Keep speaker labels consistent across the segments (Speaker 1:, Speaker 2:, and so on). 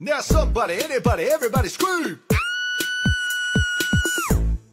Speaker 1: Now somebody, anybody,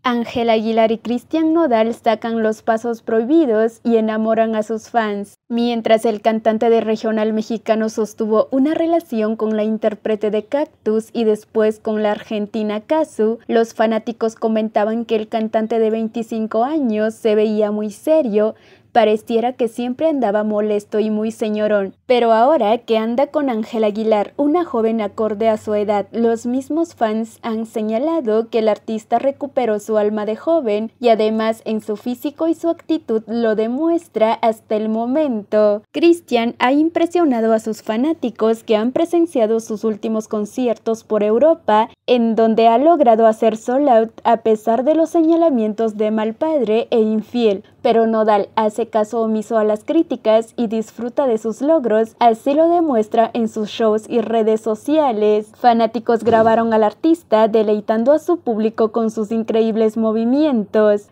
Speaker 1: Ángel Aguilar y Cristian Nodal sacan los pasos prohibidos y enamoran a sus fans. Mientras el cantante de regional mexicano sostuvo una relación con la intérprete de Cactus y después con la argentina Casu, los fanáticos comentaban que el cantante de 25 años se veía muy serio, Pareciera que siempre andaba molesto y muy señorón, pero ahora que anda con Ángel Aguilar, una joven acorde a su edad, los mismos fans han señalado que el artista recuperó su alma de joven y además en su físico y su actitud lo demuestra hasta el momento. Christian ha impresionado a sus fanáticos que han presenciado sus últimos conciertos por Europa, en donde ha logrado hacer sold out a pesar de los señalamientos de mal padre e infiel, pero Nodal hace este caso omiso a las críticas y disfruta de sus logros, así lo demuestra en sus shows y redes sociales. Fanáticos grabaron al artista deleitando a su público con sus increíbles movimientos.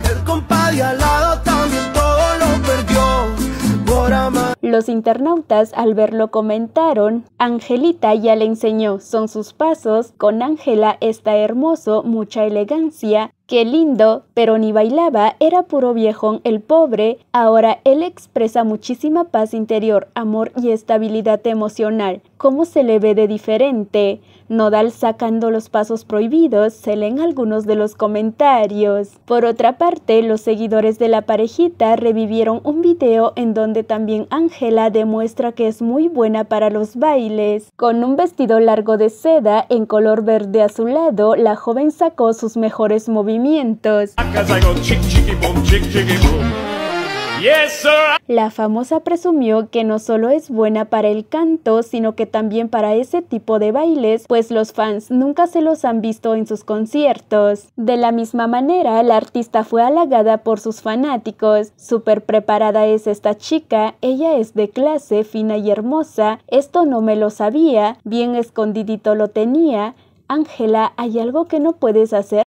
Speaker 1: Los internautas al verlo comentaron, Angelita ya le enseñó, son sus pasos, con Ángela está hermoso, mucha elegancia, Qué lindo, pero ni bailaba, era puro viejón el pobre. Ahora él expresa muchísima paz interior, amor y estabilidad emocional. ¿Cómo se le ve de diferente? Nodal sacando los pasos prohibidos, se leen algunos de los comentarios. Por otra parte, los seguidores de la parejita revivieron un video en donde también Ángela demuestra que es muy buena para los bailes. Con un vestido largo de seda en color verde azulado, la joven sacó sus mejores movimientos la famosa presumió que no solo es buena para el canto, sino que también para ese tipo de bailes, pues los fans nunca se los han visto en sus conciertos. De la misma manera, la artista fue halagada por sus fanáticos. Súper preparada es esta chica, ella es de clase, fina y hermosa, esto no me lo sabía, bien escondidito lo tenía. Ángela, ¿hay algo que no puedes hacer?